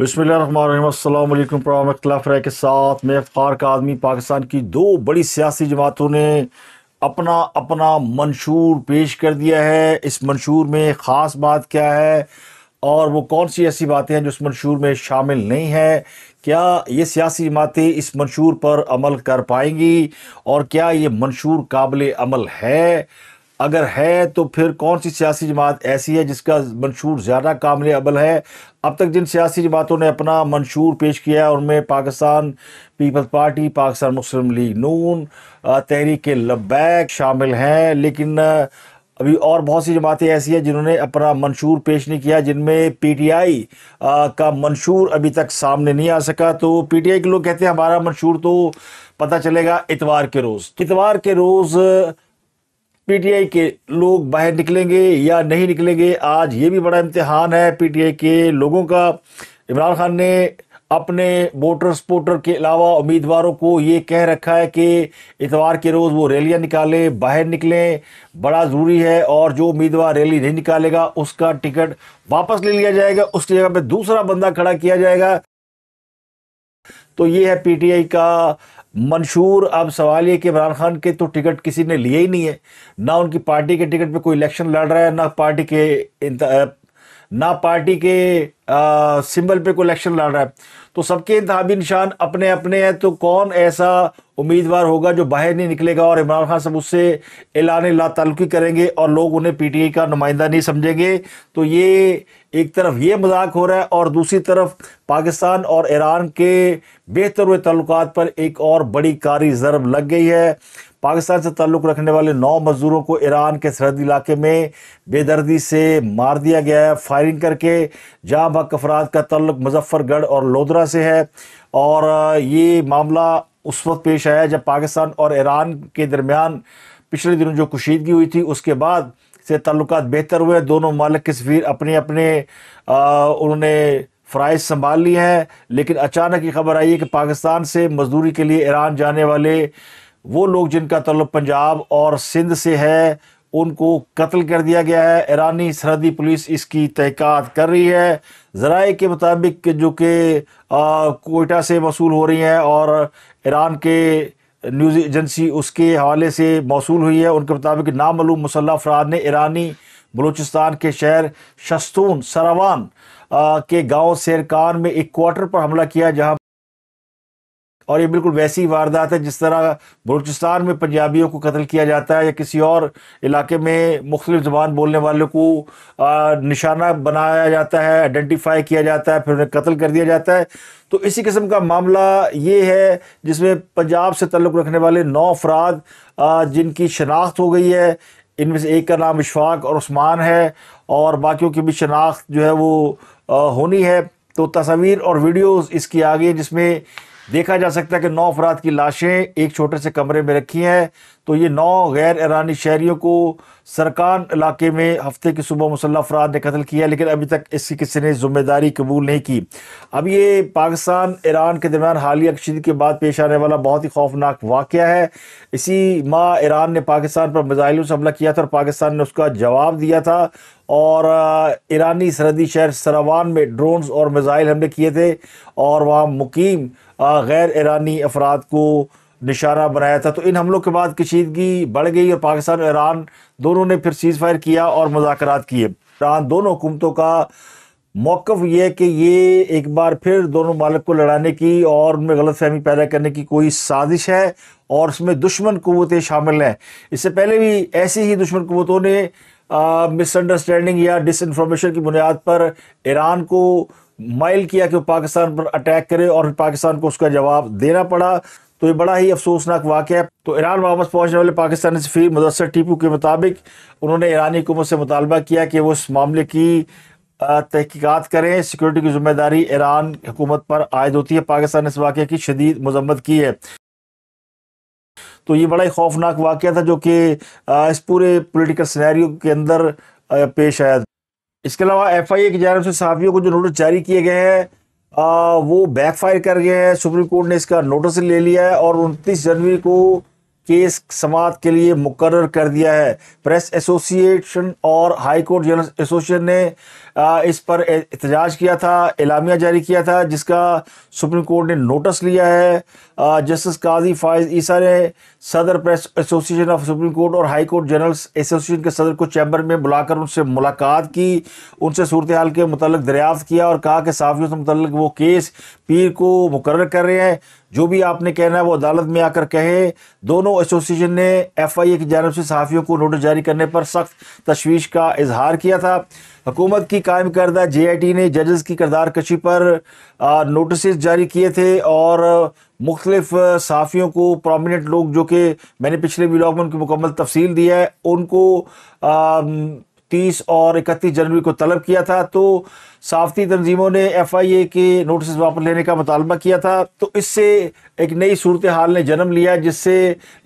बसमिलकुम प्रमख्ला के साथ मैं फ़ार का आदमी पाकिस्तान की दो बड़ी सियासी जमातों ने अपना अपना मंशूर पेश कर दिया है इस मंशूर में ख़ास बात क्या है और वो कौन सी ऐसी बातें हैं जो इस मंशूर में शामिल नहीं है क्या ये सियासी जमातें इस मंशूर पर अमल कर पाएंगी और क्या ये मंशूर काबिल अमल है अगर है तो फिर कौन सी सियासी जमात ऐसी है जिसका मंशूर ज़्यादा काबिल अमल है अब तक जिन सियासी जमातों ने अपना मंशूर पेश किया है उनमें Pakistan Peoples Party Pakistan Muslim League नून तहरीक लब्बैक शामिल हैं लेकिन अभी और बहुत सी जमातें ऐसी हैं जिन्होंने अपना मंशूर पेश नहीं किया जिनमें पीटीआई का मंशूर अभी तक सामने नहीं आ सका तो पीटीआई के लोग कहते हैं हमारा मंशूर तो पता चलेगा इतवार के रोज़ इतवार के रोज़ पीटीआई के लोग बाहर निकलेंगे या नहीं निकलेंगे आज ये भी बड़ा इम्तहान है पीटीआई के लोगों का इमरान खान ने अपने वोटर सपोर्टर के अलावा उम्मीदवारों को ये कह रखा है कि इतवार के रोज़ वो रैलियां निकालें बाहर निकलें बड़ा ज़रूरी है और जो उम्मीदवार रैली नहीं निकालेगा उसका टिकट वापस ले लिया जाएगा उसकी जगह पर दूसरा बंदा खड़ा किया जाएगा तो ये है पीटीआई का मंशूर अब सवाल ये कि इमरान खान के तो टिकट किसी ने लिए ही नहीं है ना उनकी पार्टी के टिकट पे कोई इलेक्शन लड़ रहा है ना पार्टी के ना पार्टी के आ, सिंबल पे कोई इलेक्शन लड़ रहा है तो सबके इंतबी निशान अपने अपने हैं तो कौन ऐसा उम्मीदवार होगा जो बाहर नहीं निकलेगा और इमरान खान सब उससे एलान ला तल्लुकी करेंगे और लोग उन्हें आई का नुमाइंदा नहीं समझेंगे तो ये एक तरफ ये मजाक हो रहा है और दूसरी तरफ पाकिस्तान और ईरान के बेहतर हुए तल्लक पर एक और बड़ी कारी जरब लग गई है पाकिस्तान से ताल्लुक़ रखने वाले नौ मज़दूरों को ईरान के सरहदी इलाके में बेदर्दी से मार दिया गया है फायरिंग करके जहाँ बक अफराद का तल्लक मुजफ्फरगढ़ और लोधरा से है और ये मामला उस वक्त पेश आया जब पाकिस्तान और ईरान के दरमियान पिछले दिनों जो कुशीदगी हुई थी उसके बाद से ताल्लुक बेहतर हुए दोनों मालिक के सफी अपने अपने उन्होंने फ़राइज संभाल लिए हैं लेकिन अचानक ये खबर आई है कि पाकिस्तान से मजदूरी के लिए ईरान जाने वाले वो लोग जिनका तल्लुक पंजाब और सिंध से है उनको कत्ल कर दिया गया है ईरानी सरहदी पुलिस इसकी तहक़ात कर रही है ज़राए के मुताबिक जो कि कोयटा से वसूल हो रही हैं और ईरान के न्यूज़ एजेंसी उसके हवाले से मौसू हुई है उनके मुताबिक नामूम मुसल्ह अफराद ने ईरानी बलूचिस्तान के शहर शस्तून सरावान के गांव शेरकान में एक क्वार्टर पर हमला किया जहां और ये बिल्कुल वैसी वारदात है जिस तरह बलूचिस्तान में पंजाबियों को कत्ल किया जाता है या किसी और इलाके में मुख्तलिफ ज़बान बोलने वालों को निशाना बनाया जाता है आइडेंटिफाई किया जाता है फिर उन्हें कत्ल कर दिया जाता है तो इसी किस्म का मामला ये है जिसमें पंजाब से तल्लुक़ रखने वाले नौ अफराद जिनकी शनाख्त हो गई है इनमें से एक का नाम इशफाक और उस्मान है और बाकियों की भी शनाख्त जो है वो होनी है तो तस्वीर और वीडियोस इसकी आ गई जिसमें देखा जा सकता है कि नौ अफराद की लाशें एक छोटे से कमरे में रखी हैं तो ये नौ गैर ईरानी शहरीों को सरकान इलाके में हफ्ते की सुबह मुसल्ह अफराद ने कत्ल किया लेकिन अभी तक इसकी किसी ने जिम्मेदारी कबूल नहीं की अब ये पाकिस्तान ईरान के दरमियान हालिया कशीदगी के बाद पेश आने वाला बहुत ही खौफनाक वाक़ है इसी माह ईरान ने पाकिस्तान पर मिज़ाइलों से हमला किया था और पाकिस्तान ने उसका जवाब दिया था और ईरानी सरहदी शहर सरावान में ड्रोन्स और मिज़ाइल हमले किए थे और वहाँ मुकीम गैर ईरानी अफराद को निशाना बनाया था तो इन हमलों के बाद कशीदगी बढ़ गई और पाकिस्तान और ईरान दोनों ने फिर सीज़ फायर किया और मुजाकर किए ईरान दोनों हुकूमतों का मौक़ यह है कि ये एक बार फिर दोनों मालक को लड़ाने की और उनमें गलत फहमी पैदा करने की कोई साजिश है और उसमें दुश्मन क़वतें शामिल हैं इससे पहले भी ऐसी ही दुश्मन कुवतों ने मिसअंडरस्टैंडिंग या डिसइंफॉर्मेशन की बुनियाद पर ईरान को माइल किया कि वो पाकिस्तान पर अटैक करे और पाकिस्तान को उसका जवाब देना पड़ा तो ये बड़ा ही अफसोसनाक वाक़ है तो ईरान वापस पहुंचने वाले पाकिस्तानी सफ़ीर मुदसर टीपू के मुताबिक उन्होंने ईरानी हुकूमत से मुतालबा किया कि वो इस मामले की तहकीक़त करें सिक्योरिटी की जिम्मेदारी ईरान हुकूमत पर आयद होती है पाकिस्तान ने इस वाक़े की शदीद मजम्मत की है तो ये बड़ा ही खौफनाक वाक़ था जो कि इस पूरे पोलिटिकल सिनेरियो के अंदर पेश आया इसके अलावा एफ आई ए की जानब से सहाफ़ियों को जो नोटिस जारी किए गए हैं आ, वो बैकफायर कर गए हैं सुप्रीम कोर्ट ने इसका नोटिस ले लिया है और उनतीस जनवरी को केस समात के लिए मुकर कर दिया है प्रेस एसोसिएशन और हाई कोर्ट जर्नल एसोसिएशन ने इस पर एहतजाज किया था एलामिया जारी किया था जिसका सुप्रीम कोर्ट ने नोटिस लिया है जस्टिस काजी फायज ईसा ने सदर press association of supreme court और हाई कोर्ट जनरल एसोसिएशन के सदर को चैम्बर में बुलाकर उनसे मुलाकात की उनसे सूरत हाल के मुतल दरियाफ्त किया और कहा कि साफियों से मुतल वो केस पीर को मुकर कर रहे हैं जो भी आपने कहना है वो अदालत में आकर कहे दोनों एसोसिएशन ने एफआईए की जानब से सहाफ़ियों को नोटिस जारी करने पर सख्त तशवीश का इजहार किया था हुकूमत की कायम करदा टी ने जजेस की करदार कशी पर नोटिस जारी किए थे और मुख्तलिफ सहाफ़ियों को प्रोमिनेंट लोग जो कि मैंने पिछले ब्लॉग में उनकी मुकम्मल तफसील दी है उनको तीस और इकतीस जनवरी को तलब किया था तो साफती तनजीमों ने एफ आई ए के नोटिस वापस लेने का मुतालबा किया था तो इससे एक नई सूरत हाल ने जन्म लिया जिससे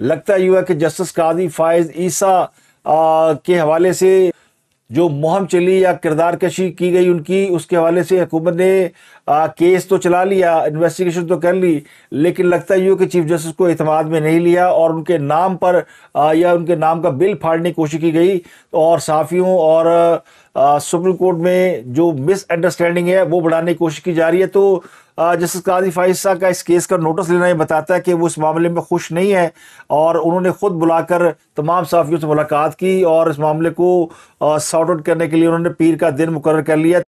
लगता ही हुआ कि जस्टिस काजी फायज़ ईसा के हवाले से जो मुहम चली या किरदार कशी की गई उनकी उसके हवाले से हुकूमत ने आ, केस तो चला लिया इन्वेस्टिगेशन तो कर ली लेकिन लगता यूँ कि चीफ जस्टिस को अतमाद में नहीं लिया और उनके नाम पर आ, या उनके नाम का बिल फाड़ने की कोशिश की गई और साफियों और आ, सुप्रीम कोर्ट में जो मिसअंडरस्टैंडिंग है वो बढ़ाने की कोशिश की जा रही है तो जस्टिस काजी फाइसा का इस केस का नोटिस लेना ये बताता है कि वो इस मामले में खुश नहीं है और उन्होंने ख़ुद बुलाकर तमाम साफियों से मुलाकात की और इस मामले को सॉर्ट आउट करने के लिए उन्होंने पीर का दिन मुकर कर लिया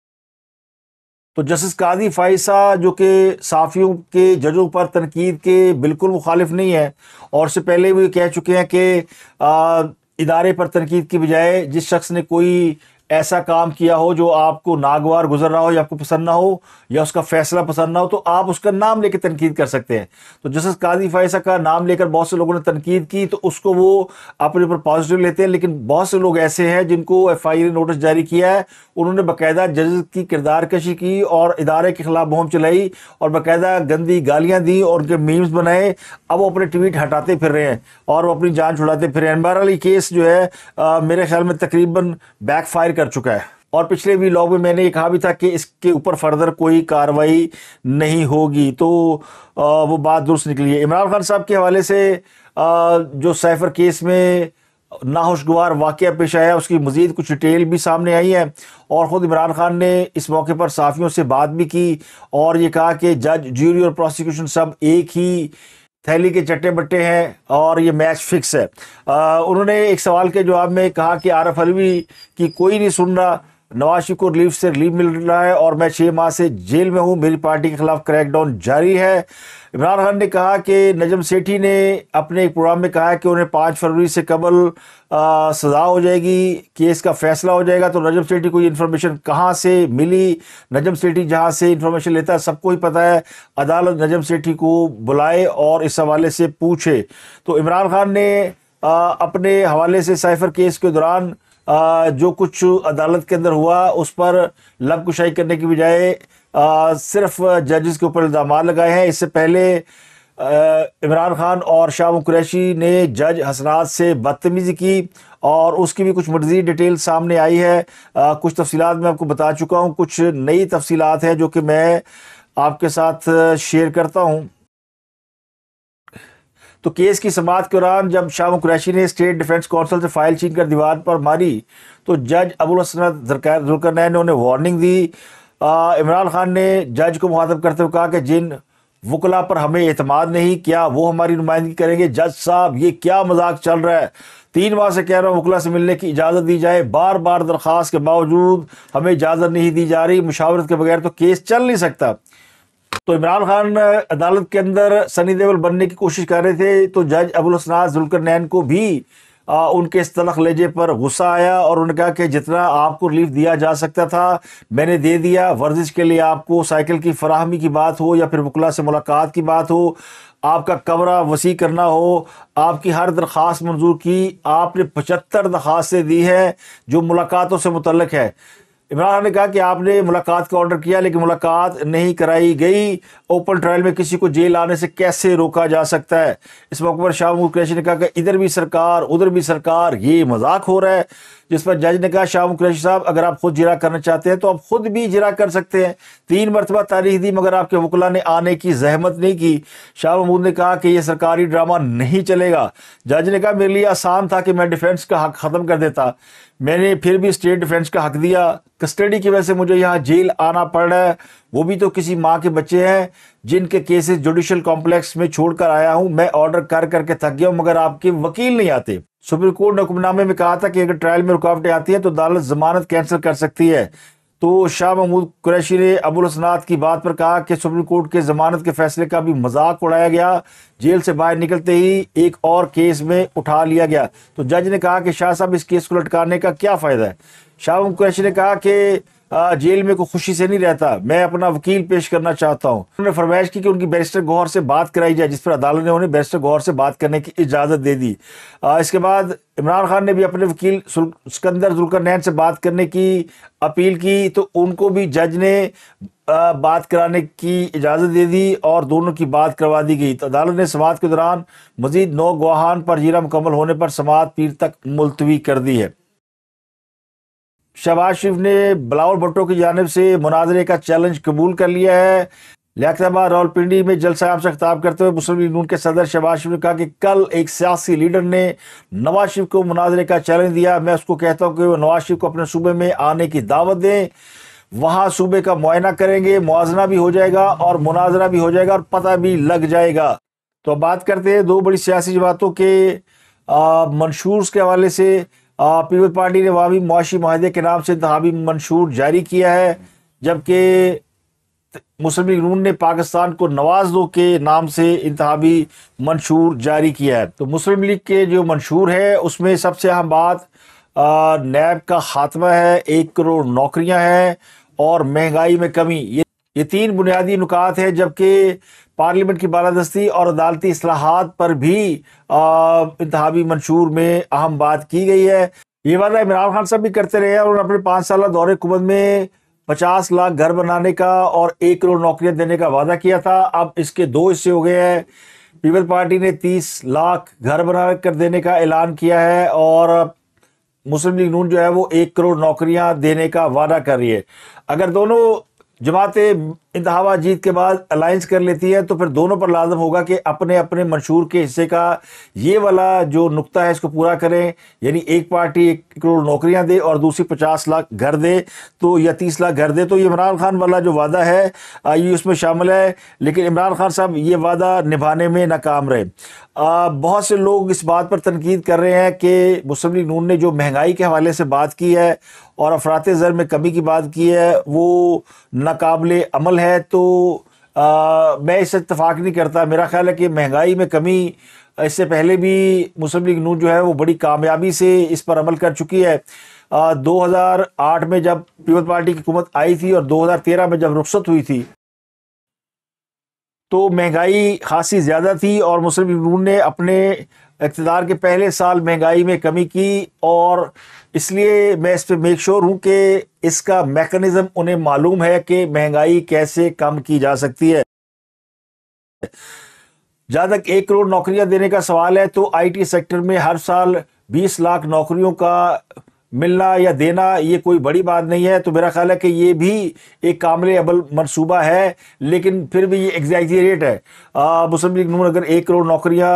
तो जस्टिस काजी फाइसा जो कि साफियों के जजों पर तनकीद के बिल्कुल मुखालिफ नहीं है और उससे पहले भी कह चुके हैं कि इदारे पर तनकीद की बजाय जिस शख्स ने कोई ऐसा काम किया हो जो आपको नागवार गुजर रहा हो या आपको पसंद ना हो या उसका फैसला पसंद ना हो तो आप उसका नाम लेकर तनकीद कर सकते हैं तो जस्टिस काजी फायसा का नाम लेकर बहुत से लोगों ने तनकीद की तो उसको वो अपने ऊपर पॉजिटिव लेते हैं लेकिन बहुत से लोग ऐसे हैं जिनको एफ आई ने नोटिस जारी किया है उन्होंने बाकायदा जजेस की किरदार कशी की और इदारे के खिलाफ मुहम चलाई और बाकायदा गंदी गालियाँ दी और उनके मीम्स बनाए अब वो अपने ट्वीट हटाते फिर रहे हैं और वो अपनी जान छुड़ाते फिर रहे हैं बहरहाल ये केस जो है मेरे ख्याल में तकरीबन बैकफायर कर चुका है और पिछले भी लॉग में मैंने ये कहा भी था कि इसके ऊपर फर्दर कोई कार्रवाई नहीं होगी तो वो बात दुरुस्त निकली है इमरान खान साहब के हवाले से जो सैफर केस में नाहशगवार वाक़ पेश आया उसकी मज़ीद कुछ डिटेल भी सामने आई है और ख़ुद इमरान खान ने इस मौके पर साफ़ियों से बात भी की और ये कहा कि जज ज्यूरी और प्रोसिक्यूशन सब एक ही थैली के चट्टे बट्टे हैं और ये मैच फिक्स है आ, उन्होंने एक सवाल के जवाब में कहा कि आरफ अलवी की कोई नहीं सुन रहा नवाज शरीफ को रिलीफ से रिलीफ मिल रहा है और मैं छः माह से जेल में हूँ मेरी पार्टी के खिलाफ क्रैकडाउन जारी है इमरान खान ने कहा कि नजम सेठी ने अपने एक प्रोग्राम में कहा कि उन्हें पाँच फरवरी से कबल सज़ा हो जाएगी केस का फैसला हो जाएगा तो नजम सेठी को ये इन्फॉर्मेशन कहाँ से मिली नजम सेठी जहाँ से इन्फॉर्मेशन लेता है सबको ही पता है अदालत नजम सेठी को बुलाए और इस हवाले से पूछे तो इमरान खान ने आ, अपने हवाले से साइफर केस के दौरान जो कुछ अदालत के अंदर हुआ उस पर लबकुशाई करने की बजाय सिर्फ जजेस के ऊपर इल्ज़ाम लगाए हैं इससे पहले इमरान खान और शाह कुरैशी ने जज हसनात से बदतमीज़ी की और उसकी भी कुछ मर्जी डिटेल सामने आई है आ, कुछ तफसीत मैं आपको बता चुका हूँ कुछ नई तफसीत हैं जो कि मैं आपके साथ शेयर करता हूँ तो केस की समात के दौरान जब शाह कुरैशी ने स्टेट डिफेंस काउंसिल से फाइल छीन कर दीवार पर मारी तो जज अबुल जुलकरनैन ने उन्हें वार्निंग दी इमरान खान ने जज को मुखातब करते हुए कहा कि जिन वकला पर हमें अतमाद नहीं क्या वो हमारी नुमाइंदगी करेंगे जज साहब ये क्या मजाक चल रहा है तीन माह से कह रहा हूँ वकला से मिलने की इजाज़त दी जाए बार बार दरख्वास्त के बावजूद हमें इजाज़त नहीं दी जा रही मुशावरत के बगैर तो केस चल नहीं सकता तो इमरान खान अदालत के अंदर सनी देवल बनने की कोशिश कर रहे थे तो जज अबुल जुलकर नैन को भी आ, उनके इस तलख लेजे पर गुस्सा आया और उन्होंने कहा कि जितना आपको रिलीफ दिया जा सकता था मैंने दे दिया वर्जिश के लिए आपको साइकिल की फराहमी की बात हो या फिर वकला से मुलाकात की बात हो आपका कमरा वसी करना हो आपकी हर दरख्वास्त मंजूर की आपने पचहत्तर दरख्वास्तें दी हैं जो मुलाकातों से मुतलक है इमरान खान ने कहा कि आपने मुलाकात का ऑर्डर किया लेकिन मुलाकात नहीं कराई गई ओपन ट्रायल में किसी को जेल आने से कैसे रोका जा सकता है इस मौके पर शाह महमूद कैशी ने कहा कि इधर भी सरकार उधर भी सरकार ये मजाक हो रहा है जिस पर जज ने कहा शाह कुरैशी साहब अगर आप खुद जिरा करना चाहते हैं तो आप खुद भी जिरा कर सकते हैं तीन मरतबा तारीख दी मगर आपके वकला ने आने की जहमत नहीं की शाह महमूद ने कहा कि यह सरकारी ड्रामा नहीं चलेगा जज ने कहा मेरे लिए आसान था कि मैं डिफेंस का हक ख़त्म कर देता मैंने फिर भी स्टेट डिफेंस का हक दिया कस्टडी की वजह से मुझे यहाँ जेल आना पड़ रहा है वो भी तो किसी माँ के बच्चे हैं जिनके केसेस जुडिशल कॉम्प्लेक्स में छोड़कर आया हूं मैं ऑर्डर कर करके थक गया हूं मगर आपके वकील नहीं आते सुप्रीम कोर्ट ने हुक्मनामे में कहा था कि अगर ट्रायल में रुकावटें आती है तो अदालत जमानत कैंसिल कर सकती है तो शाह महमूद कुरैशी ने अबुल असनाद की बात पर कहा कि सुप्रीम कोर्ट के जमानत के फैसले का भी मजाक उड़ाया गया जेल से बाहर निकलते ही एक और केस में उठा लिया गया तो जज ने कहा कि शाह साहब इस केस को लटकाने का क्या फ़ायदा है शाह महमूद कुरैशी ने कहा कि जेल में कोई खुशी से नहीं रहता मैं अपना वकील पेश करना चाहता हूँ उन्होंने फरमाइश की कि उनकी बैरिस्टर गौर से बात कराई जाए जिस पर अदालत ने उन्हें बैरिस्टर गौर से बात करने की इजाज़त दे दी इसके बाद इमरान खान ने भी अपने वकील सिकंदर जुल्कर नैन से बात करने की अपील की तो उनको भी जज ने बात कराने की इजाज़त दे दी और दोनों की बात करवा दी गई तो अदालत ने समात के दौरान मजीद नौ गवाहान पर जीरा मुकम्मल होने पर समात पीर तक मुलतवी कर दी है शहबाज शरीफ ने बिलावल भट्टो की जानब से मुनाजरे का चैलेंज कबूल कर लिया है लियाबाद रावलपिंडी में जलसा आम से खिताब करते हुए मुस्लिम लीग नून के सदर शहबाज शरीफ ने कहा कि कल एक सियासी लीडर ने नवाज शरीफ को मुनाजरे का चैलेंज दिया मैं उसको कहता हूँ कि वह नवाज शरीफ को अपने सूबे में आने की दावत दें वहाँ सूबे का मुआयना करेंगे मुआजना भी हो जाएगा और मुनाजरा भी हो जाएगा और पता भी लग जाएगा तो बात करते हैं दो बड़ी सियासी जमातों के मंशूर्स के हवाले से पीपल पार्टी ने वामी मुआशी माहे के नाम से इंतबी मंशूर जारी किया है जबकि मुस्लिम लीग नून ने पाकिस्तान को नवाज दो के नाम से इंतबी मंशूर जारी किया है तो मुस्लिम लीग के जो मंशूर है उसमें सबसे अहम बात नैब का खात्मा है एक करोड़ नौकरियां हैं और महंगाई में कमी ये ये तीन बुनियादी नुकात हैं जबकि पार्लियामेंट की बालादस्ती और अदालती असलाहत पर भी इंतबी मंशूर में अहम बात की गई है ये वादा इमरान खान साहब भी करते रहे और अपने पाँच साल दौरे कुमत में पचास लाख घर बनाने का और एक करोड़ नौकरियां देने का वादा किया था अब इसके दो हिस्से हो गए हैं पीपल पार्टी ने तीस लाख घर बना कर देने का ऐलान किया है और मुस्लिम लीग नून जो है वो एक करोड़ नौकरियां देने का वादा कर रही है अगर दोनों जमातें इंतवा जीत के बाद अलायंस कर लेती है तो फिर दोनों पर लाजम होगा कि अपने अपने मंशूर के हिस्से का ये वाला जो नुकता है इसको पूरा करें यानी एक पार्टी एक करोड़ नौकरियां दे और दूसरी पचास लाख घर दे तो या तीस लाख घर दे तो ये इमरान खान वाला जो वादा है ये उसमें शामिल है लेकिन इमरान खान साहब ये वादा निभाने में नाकाम रहे आ, बहुत से लोग इस बात पर तनकीद कर रहे हैं कि मुस्लिम लीग नून ने जो महंगाई के हवाले से बात की है और अफरात ज़र में कमी की बात की है वो नाकबले अमल है है तो आ, मैं इससे इतफाक़ नहीं करता मेरा ख्याल है कि महंगाई में कमी इससे पहले भी मुस्लिम लीग नून जो है वो बड़ी कामयाबी से इस पर अमल कर चुकी है आ, 2008 में जब पीपल पार्टी की हुकूमत आई थी और 2013 में जब रुख्सत हुई थी तो महंगाई खासी ज़्यादा थी और मुस्लिम लीग नून ने अपने इकतदार के पहले साल महंगाई में कमी की और इसलिए मैं इस पर मेक श्योर हूँ कि इसका मेकनिज़म उन्हें मालूम है कि महंगाई कैसे कम की जा सकती है जहाँ तक एक करोड़ नौकरियां देने का सवाल है तो आईटी सेक्टर में हर साल 20 लाख नौकरियों का मिलना या देना ये कोई बड़ी बात नहीं है तो मेरा ख्याल है कि ये भी एक कामले अबल मनसूबा है लेकिन फिर भी ये रेट है मुस्लिम लीग नून अगर एक करोड़ नौकरियां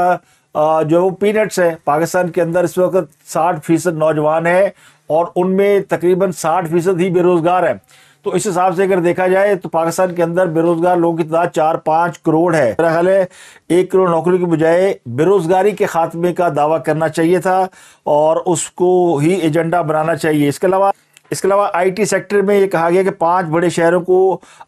जो पीनट्स है पाकिस्तान के अंदर इस वक्त साठ फीसद नौजवान है और उनमें तकरीबन साठ फीसद ही बेरोज़गार है तो इस हिसाब से अगर देखा जाए तो पाकिस्तान के अंदर बेरोजगार लोगों की तादाद चार पाँच करोड़ है मेरा ख्याल है एक करोड़ नौकरी के बजाय बेरोजगारी के खात्मे का दावा करना चाहिए था और उसको ही एजेंडा बनाना चाहिए इसके अलावा इसके अलावा आईटी सेक्टर में ये कहा गया कि पांच बड़े शहरों को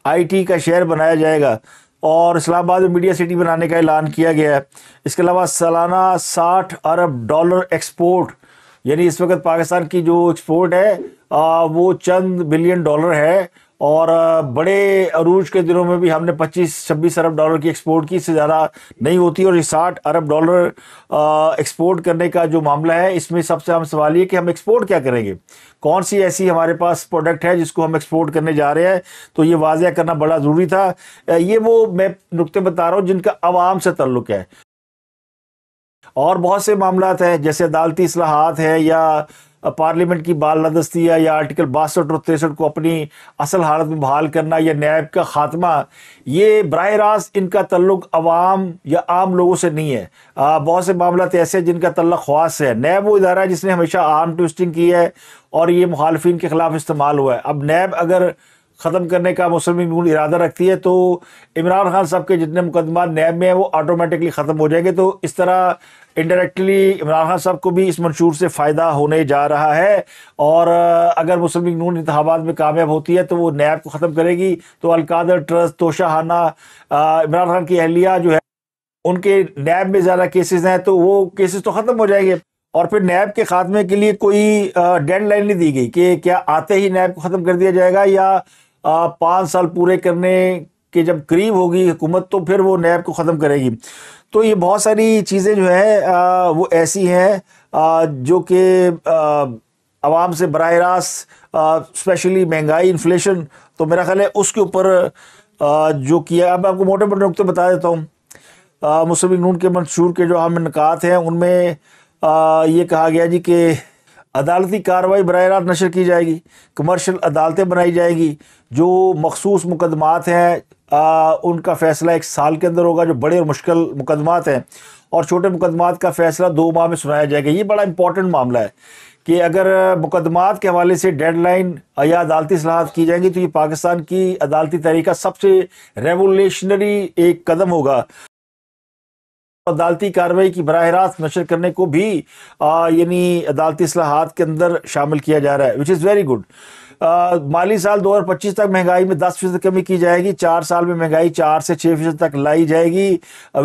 आईटी का शहर बनाया जाएगा और इस्लामाबाद में मीडिया सिटी बनाने का ऐलान किया गया है इसके अलावा सालाना साठ अरब डॉलर एक्सपोर्ट यानी इस वक्त पाकिस्तान की जो एक्सपोर्ट है आ, वो चंद बिलियन डॉलर है और बड़े अरूज के दिनों में भी हमने 25-26 अरब डॉलर की एक्सपोर्ट की इससे ज़्यादा नहीं होती और ये साठ अरब डॉलर एक्सपोर्ट करने का जो मामला है इसमें सबसे हम सवाल ये कि हम एक्सपोर्ट क्या करेंगे कौन सी ऐसी हमारे पास प्रोडक्ट है जिसको हम एक्सपोर्ट करने जा रहे हैं तो ये वाजिया करना बड़ा ज़रूरी था ये वो मैं नुकते बता रहा हूँ जिनका आवाम से तल्लुक है और बहुत से मामला हैं जैसे अदालती असलाहत है या पार्लियामेंट की बाल नदस्ती है या आर्टिकल बासठ और तिरसठ को अपनी असल हालत में बहाल करना या नैब का खात्मा ये बर रास्त इनका तल्लुक आवाम या आम लोगों से नहीं है बहुत से मामला ऐसे हैं जिनका तल्ल ख्वास है नैब वो इदारा है जिसने हमेशा आर्म ट्विस्टिंग की है और ये मुखालफन के ख़िलाफ़ इस्तेमाल हुआ है अब नैब अगर ख़त्म करने का मुस्लिम लीग नून इरादा रखती है तो इमरान खान साहब के जितने मुकदमा नैब में हैं वो ऑटोमेटिकली ख़त्म हो जाएंगे तो इस तरह इनडायरेक्टली इमरान खान साहब को भी इस मंशूर से फ़ायदा होने जा रहा है और अगर मुस्लिम लीग नून इंतबात में कामयाब होती है तो वो नैब को ख़त्म करेगी तो अलकादर ट्रस्ट तोशाहाना इमरान खान की अहलिया जो है उनके नैब में ज़्यादा केसेज़ हैं तो वो केसेज तो ख़त्म हो जाएंगे और फिर नैब के खात्मे के लिए कोई डेड लाइन नहीं दी गई कि क्या आते ही नैब को ख़त्म कर दिया जाएगा या पाँच साल पूरे करने के जब करीब होगी हुकूमत तो फिर वो नैब को ख़त्म करेगी तो ये बहुत सारी चीज़ें जो हैं वो ऐसी हैं जो कि आवाम से बर रास्त स्पेशली महंगाई इन्फ्लेशन तो मेरा ख्याल है उसके ऊपर जो किया अब आपको मोटे मोटे नुकते बता देता हूँ मुस्लिम नून के मंशूर के जो हम निकात हैं उनमें आ, ये कहा गया जी कि अदालती कार्रवाई बर रात नशर की जाएगी कमर्शल अदालतें बनाई जाएगी जो मखसूस मुकदमात हैं उनका फ़ैसला एक साल के अंदर होगा जो बड़े और मुश्किल मुकदमात हैं और छोटे मुकदमात का फ़ैसला दो माह में सुनाया जाएगा ये बड़ा इंपॉर्टेंट मामला है कि अगर मुकदमात के हवाले से डेडलाइन या अदालती सलाहत की जाएंगी तो ये पाकिस्तान की अदालती तरीका सबसे रेवोल्यूशनरी एक कदम होगा अदालती कार्रवाई की बरह रास्त नशर करने को भी यानी अदालती असलाहत के अंदर शामिल किया जा रहा है विच इज़ वेरी गुड माली साल 2025 तक महंगाई में 10 फीसद कमी की जाएगी चार साल में महंगाई चार से छः फीसद तक लाई जाएगी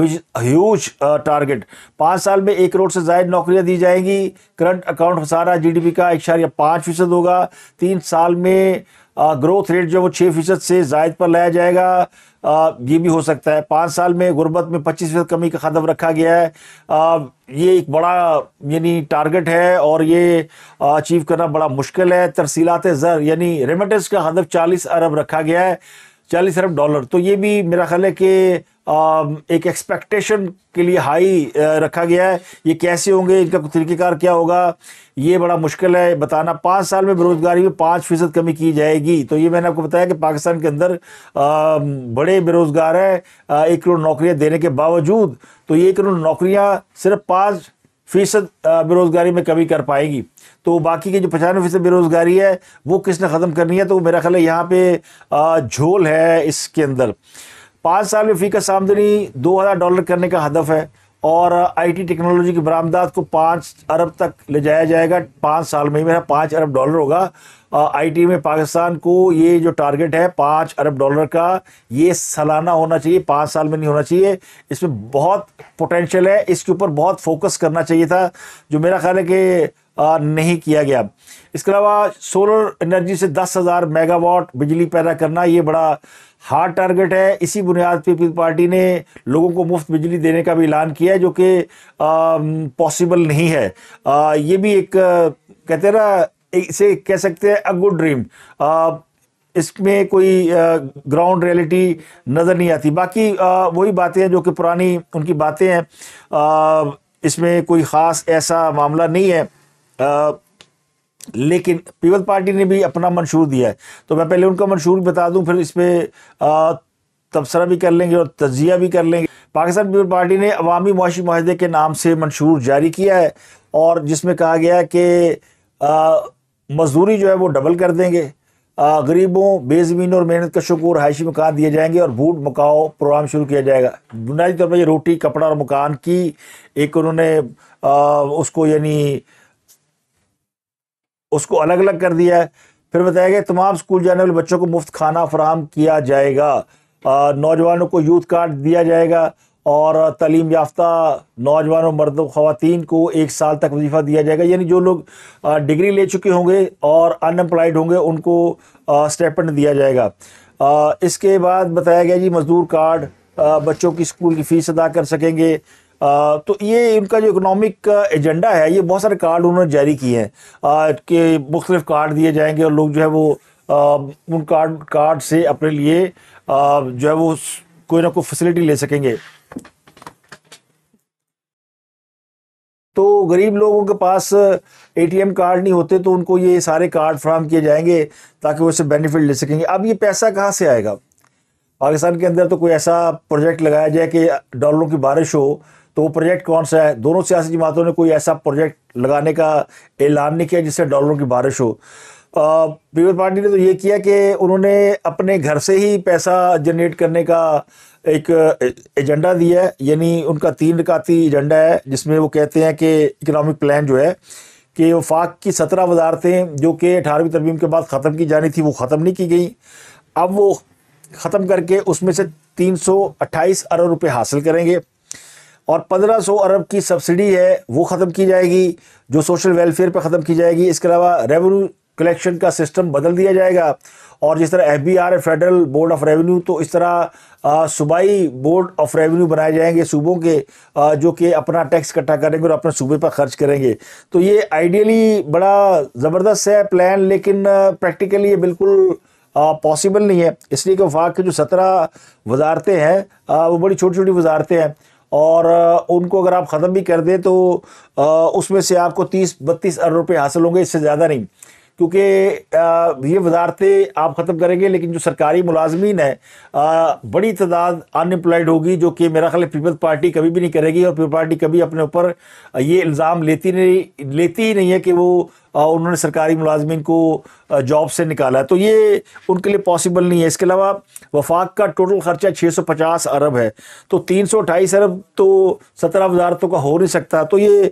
विच ह्यूज टारगेट पाँच साल में एक करोड़ से ज्यादा नौकरियां दी जाएंगी करंट अकाउंट डी जीडीपी का एक पाँच फीसद होगा तीन साल में ग्रोथ रेट जो है वो छः फीसद से जायद पर लाया जाएगा आ, ये भी हो सकता है पाँच साल में गुर्बत में पच्चीस फीसद कमी का कदम रखा गया है आ, ये एक बड़ा यानी टारगेट है और ये अचीव करना बड़ा मुश्किल है तरसीलात ज़र यानी रेमिटेंस का हदफ चालीस अरब रखा गया है चालीस अरब डॉलर तो ये भी मेरा ख्याल है कि Um, एक एक्सपेक्टेशन के लिए हाई uh, रखा गया है ये कैसे होंगे इनका तरीक़ेकार क्या होगा ये बड़ा मुश्किल है बताना पाँच साल में बेरोज़गारी में पाँच फीसद कमी की जाएगी तो ये मैंने आपको बताया कि पाकिस्तान के अंदर um, बड़े बेरोज़गार हैं uh, एक करोड़ नौकरियाँ देने के बावजूद तो ये एक करोड़ नौकरियाँ सिर्फ पाँच फ़ीसद uh, बेरोज़गारी में कमी कर पाएगी तो बाकी की जो पचानवे फ़ीसद बेरोज़गारी है वो किसने ख़त्म करनी है तो मेरा ख्याल है यहाँ पर झोल है इसके अंदर पाँच साल में फ़ीकस आमदनी दो हज़ार डॉलर करने का हदफ है और आईटी टेक्नोलॉजी की बरामदात को पाँच अरब तक ले जाया जाएगा पाँच साल में ही मेरा पाँच अरब डॉलर होगा आईटी में पाकिस्तान को ये जो टारगेट है पाँच अरब डॉलर का ये सालाना होना चाहिए पाँच साल में नहीं होना चाहिए इसमें बहुत पोटेंशियल है इसके ऊपर बहुत फोकस करना चाहिए था जो मेरा ख्याल है कि नहीं किया गया इसके अलावा सोलर एनर्जी से दस हज़ार मेगावाट बिजली पैदा करना ये बड़ा हार्ड टारगेट है इसी बुनियाद पे पीपल पार्टी ने लोगों को मुफ्त बिजली देने का भी ऐलान किया है जो कि पॉसिबल नहीं है आ, ये भी एक कहते ना इसे कह सकते हैं अ गुड ड्रीम इसमें कोई ग्राउंड रियलिटी नज़र नहीं आती बाकी वही बातें हैं जो कि पुरानी उनकी बातें हैं इसमें कोई ख़ास ऐसा मामला नहीं है लेकिन पीपल पार्टी ने भी अपना मंशूर दिया है तो मैं पहले उनका मंशूर बता दूं फिर इस पर तबसरा भी कर लेंगे और तजिया भी कर लेंगे पाकिस्तान पीपल पार्टी ने अवामी मुआशी माहे के नाम से मंशूर जारी किया है और जिसमें कहा गया कि मजदूरी जो है वो डबल कर देंगे गरीबों बेजमीन और मेहनत कशों को रहायशी मकान दिए जाएंगे और बूट मकाओ प्रोग्राम शुरू किया जाएगा बुनियादी तौर पर ये रोटी कपड़ा और मकान की एक उन्होंने उसको यानी उसको अलग अलग कर दिया है फिर बताया गया तमाम स्कूल जाने वाले बच्चों को मुफ्त खाना फराम किया जाएगा नौजवानों को यूथ कार्ड दिया जाएगा और तलीम याफ्ता नौजवानों मर्द ख़वान को एक साल तक वजीफ़ा दिया जाएगा यानी जो लोग डिग्री ले चुके होंगे और अनएम्प्लॉयड होंगे उनको स्टेपेंड दिया जाएगा इसके बाद बताया गया जी मज़दूर कार्ड बच्चों की स्कूल की फ़ीस अदा कर सकेंगे तो ये इनका जो इकोनॉमिक एजेंडा है ये बहुत सारे कार्ड उन्होंने जारी किए हैं कि मुख्तलिफ कार्ड दिए जाएंगे और लोग जो है वो उन कार्ड कार्ड से अपने लिए जो है वो कोई ना कोई फैसिलिटी ले सकेंगे तो गरीब लोगों के पास एटीएम कार्ड नहीं होते तो उनको ये सारे कार्ड फ्राहम किए जाएंगे ताकि वो इससे बेनिफिट ले सकेंगे अब ये पैसा कहाँ से आएगा पाकिस्तान के अंदर तो कोई ऐसा प्रोजेक्ट लगाया जाए कि डॉलरों की बारिश हो तो वो प्रोजेक्ट कौन सा है दोनों सियासी जमातों ने कोई ऐसा प्रोजेक्ट लगाने का ऐलान नहीं किया जिससे डॉलरों की बारिश हो पीपल पार्टी ने तो ये किया कि उन्होंने अपने घर से ही पैसा जनरेट करने का एक एजेंडा दिया है यानी उनका तीन रकाती एजेंडा है जिसमें वो कहते हैं कि इकनॉमिक प्लान जो है कि वफाक की सत्रह वजारतें जो कि अठारहवीं तरमीम के बाद ख़त्म की जानी थी वो ख़त्म नहीं की गई अब वो ख़त्म करके उसमें से तीन सौ अट्ठाईस अरब रुपये हासिल करेंगे और 1500 अरब की सब्सिडी है वो ख़त्म की जाएगी जो सोशल वेलफेयर पर ख़त्म की जाएगी इसके अलावा रेवेन्यू कलेक्शन का सिस्टम बदल दिया जाएगा और जिस तरह एफ बी आर है फेडरल बोर्ड ऑफ रेवेन्यू तो इस तरह सूबाई बोर्ड ऑफ रेवेन्यू बनाए जाएंगे सूबों के आ, जो कि अपना टैक्स इकट्ठा करेंगे और अपने सूबे पर खर्च करेंगे तो ये आइडियली बड़ा ज़बरदस्त है प्लान लेकिन प्रैक्टिकली ये बिल्कुल पॉसिबल नहीं है इसलिए कि वफाक के जो सत्रह वजारतें हैं वो बड़ी छोटी छोटी वजारतें हैं और उनको अगर आप ख़त्म भी कर दें तो उसमें से आपको तीस बत्तीस अरब रुपये हासिल होंगे इससे ज़्यादा नहीं क्योंकि ये वजारतें आप ख़त्म करेंगे लेकिन जो सरकारी मुलाजमीन है बड़ी तादाद अनएम्प्लॉयड होगी जो कि मेरा ख्याल पीपल्स पार्टी कभी भी नहीं करेगी और पीपल पार्टी कभी अपने ऊपर ये इल्ज़ाम लेती नहीं लेती ही नहीं है कि वो और उन्होंने सरकारी मुलाजमन को जॉब से निकाला तो ये उनके लिए पॉसिबल नहीं है इसके अलावा वफाक का टोटल ख़र्चा 650 अरब है तो 328 अरब तो सत्रह वजारतों का हो नहीं सकता तो ये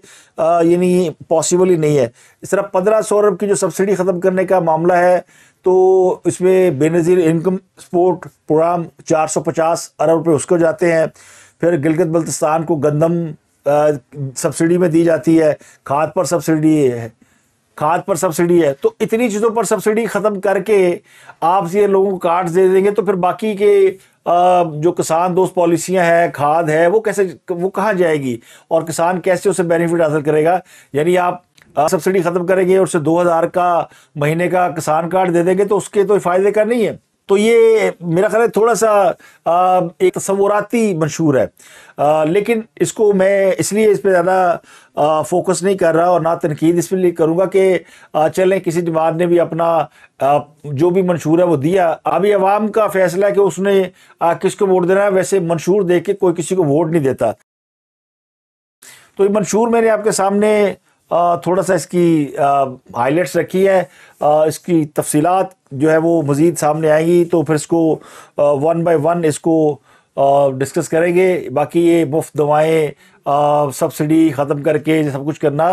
यानी पॉसिबल ही नहीं है इस तरह पंद्रह सौ अरब की जो सब्सिडी ख़त्म करने का मामला है तो इसमें बेनज़ीर इनकम सपोर्ट प्रोग्राम पचास अरब रुपये उसको जाते हैं फिर गिलगत बल्तिस्तान को गंदम सब्सिडी में दी जाती है खाद पर सब्सिडी है खाद पर सब्सिडी है तो इतनी चीज़ों पर सब्सिडी ख़त्म करके आप ये लोगों को कार्ड दे देंगे तो फिर बाकी के जो किसान दोस्त पॉलिसियां हैं खाद है वो कैसे वो कहाँ जाएगी और किसान कैसे उसे बेनिफिट हासिल करेगा यानी आप सब्सिडी ख़त्म करेंगे और उसे 2000 का महीने का किसान कार्ड दे देंगे तो उसके तो फ़ायदे का नहीं है तो ये मेरा ख्याल है थोड़ा सा आ, एक तस्वुराती मंशूर है आ, लेकिन इसको मैं इसलिए इस पर ज़्यादा फोकस नहीं कर रहा और ना तनकीद इस पर लिए करूँगा कि चलें किसी जमात ने भी अपना आ, जो भी मंशूर है वो दिया अभी आवाम का फैसला है कि उसने किसको वोट देना है वैसे मंशूर दे के कोई किसी को वोट नहीं देता तो ये मंशूर मैंने आपके सामने थोड़ा सा इसकी हाईलाइट्स रखी है इसकी तफसीलात जो है वो मज़ीद सामने आएंगी तो फिर इसको वन बाय वन इसको डिस्कस करेंगे बाकी ये मुफ्त दवाएँ सब्सिडी ख़त्म करके ये सब कुछ करना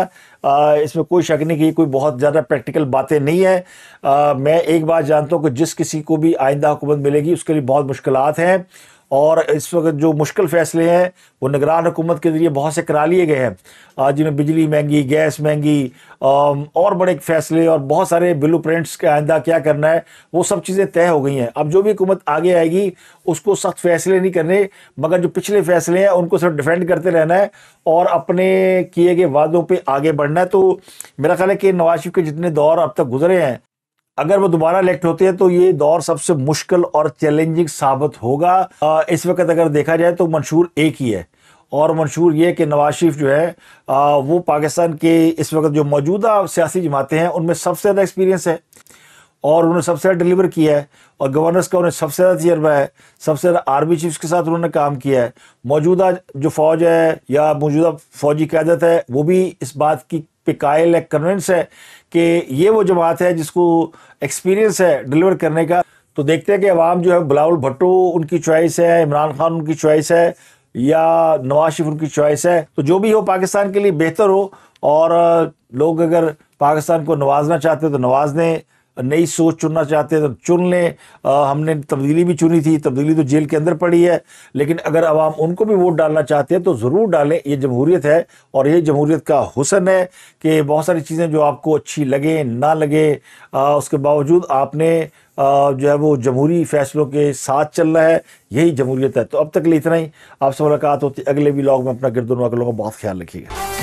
आ, इसमें कोई शक नहीं कि कोई बहुत ज़्यादा प्रैक्टिकल बातें नहीं है आ, मैं एक बात जानता हूँ कि जिस किसी को भी आइंदा हुकूमत मिलेगी उसके लिए बहुत मुश्किल हैं और इस वक्त जो मुश्किल फैसले हैं वो निगरान हुकूमत के ज़रिए बहुत से करा लिए गए हैं जिनमें बिजली महंगी गैस महंगी और बड़े फैसले और बहुत सारे ब्लू प्रिंट्स का आइंदा क्या करना है वो सब चीज़ें तय हो गई हैं अब जो भी हुकूमत आगे आएगी उसको सख्त फैसले नहीं करने मगर जो पिछले फैसले हैं उनको सिर्फ डिफेंड करते रहना है और अपने किए गए वादों पर आगे बढ़ना है तो मेरा ख्याल है कि नवाज शरीफ के जितने दौर अब तक गुजरे हैं अगर वो दोबारा इलेक्ट होते हैं तो ये दौर सबसे मुश्किल और चैलेंजिंग साबित होगा इस वक्त अगर देखा जाए तो मंशूर एक ही है और मंशूर ये कि नवाज शरीफ जो है वो पाकिस्तान के इस वक्त जो मौजूदा सियासी जमातें हैं उनमें सबसे ज़्यादा एक्सपीरियंस है और उन्होंने सबसे ज़्यादा डिलीवर किया है और गवर्नर्स का उन्हें सबसे ज़्यादा तजर्बा है सबसे ज़्यादा आर्मी चीफ्स के साथ उन्होंने काम किया है मौजूदा जो फ़ौज है या मौजूदा फ़ौजी क्यादत है वो भी इस बात की पे कायल है कन्वेंस है कि ये वो जमात है जिसको एक्सपीरियंस है डिलीवर करने का तो देखते हैं कि अवाम जो है बलाउल भट्टो उनकी चॉइस है इमरान खान उनकी चॉइस है या नवाज शरीफ उनकी चॉइस है तो जो भी हो पाकिस्तान के लिए बेहतर हो और लोग अगर पाकिस्तान को नवाजना चाहते हैं तो नवाज दें नई सोच चुनना चाहते हैं तो चुन लें आ, हमने तब्दीली भी चुनी थी तब्दीली तो जेल के अंदर पड़ी है लेकिन अगर आवाम उनको भी वोट डालना चाहते हैं तो ज़रूर डालें ये जमहूरियत है और ये जमहूरियत का हुसन है कि बहुत सारी चीज़ें जो आपको अच्छी लगे ना लगे आ, उसके बावजूद आपने आ, जो है वो जमहूरी फैसलों के साथ चल रहा है यही जमहूरियत है तो अब तक लिए इतना ही आपसे मुलाकात होती अगले भी में अपना गिरदोनवा का लोगों बहुत ख्याल रखिएगा